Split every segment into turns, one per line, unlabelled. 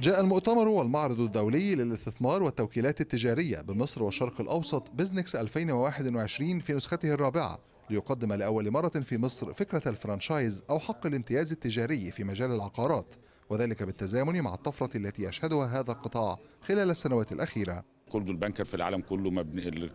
جاء المؤتمر والمعرض الدولي للاستثمار والتوكيلات التجارية بمصر والشرق الأوسط بيزنكس 2021 في نسخته الرابعة ليقدم لأول مرة في مصر فكرة الفرانشايز أو حق الامتياز التجاري في مجال العقارات وذلك بالتزامن مع الطفرة التي يشهدها هذا القطاع خلال السنوات الأخيرة
كولد البانكر في العالم كله مبني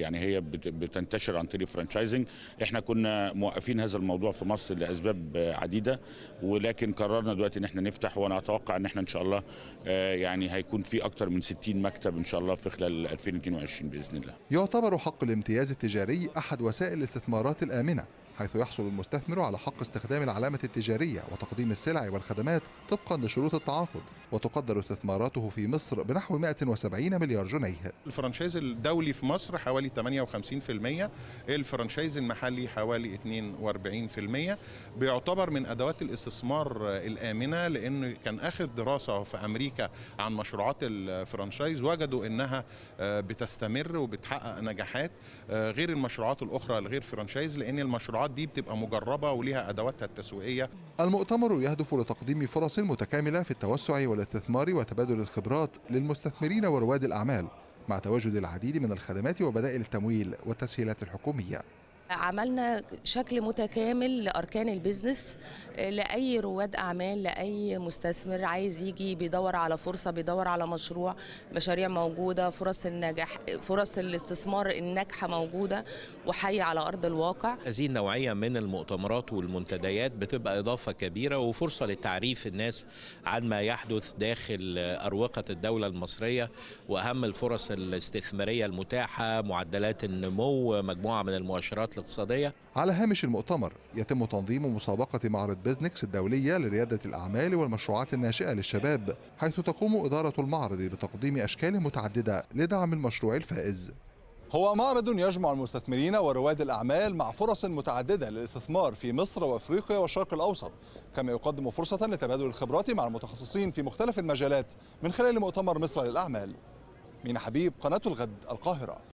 يعني هي بتنتشر عن طريق فرانشايزنج احنا كنا موقفين هذا الموضوع في مصر لاسباب عديده ولكن قررنا دلوقتي ان احنا نفتح وانا اتوقع ان احنا ان شاء الله آه، يعني هيكون في اكتر من 60 مكتب ان شاء الله في خلال 2022 باذن الله
يعتبر حق الامتياز التجاري احد وسائل الاستثمارات الامنه حيث يحصل المستثمر على حق استخدام العلامة التجارية وتقديم السلع والخدمات طبقا لشروط التعاقد وتقدر استثماراته في مصر بنحو 170 مليار جنيه
الفرنشايز الدولي في مصر حوالي 58% الفرنشايز المحلي حوالي 42% بيعتبر من أدوات الاستثمار الآمنة لأنه كان آخر دراسة في أمريكا عن مشروعات الفرنشايز وجدوا أنها آه، بتستمر وبتحقق نجاحات آه، غير المشروعات الأخرى الغير فرنشايز لأن المشروعات دي بتبقى مجربة وليها أدواتها التسويقية
المؤتمر يهدف لتقديم فرص متكاملة في التوسع وال الاستثمار وتبادل الخبرات للمستثمرين ورواد الأعمال مع تواجد العديد من الخدمات وبدائل التمويل والتسهيلات الحكومية
عملنا شكل متكامل لاركان البيزنس لاي رواد اعمال لاي مستثمر عايز يجي بيدور على فرصه بيدور على مشروع مشاريع موجوده فرص النجاح فرص الاستثمار الناجحه موجوده وحيه على ارض الواقع
هذه النوعيه من المؤتمرات والمنتديات بتبقى اضافه كبيره وفرصه لتعريف الناس عن ما يحدث داخل اروقه الدوله المصريه واهم الفرص الاستثماريه المتاحه معدلات النمو مجموعه من المؤشرات الاقتصادية
على هامش المؤتمر يتم تنظيم مسابقة معرض بيزنكس الدولية لريادة الأعمال والمشروعات الناشئة للشباب حيث تقوم إدارة المعرض بتقديم أشكال متعددة لدعم المشروع الفائز هو معرض يجمع المستثمرين ورواد الأعمال مع فرص متعددة للاستثمار في مصر وأفريقيا والشرق الأوسط كما يقدم فرصة لتبادل الخبرات مع المتخصصين في مختلف المجالات من خلال مؤتمر مصر للأعمال مين حبيب
قناة الغد القاهرة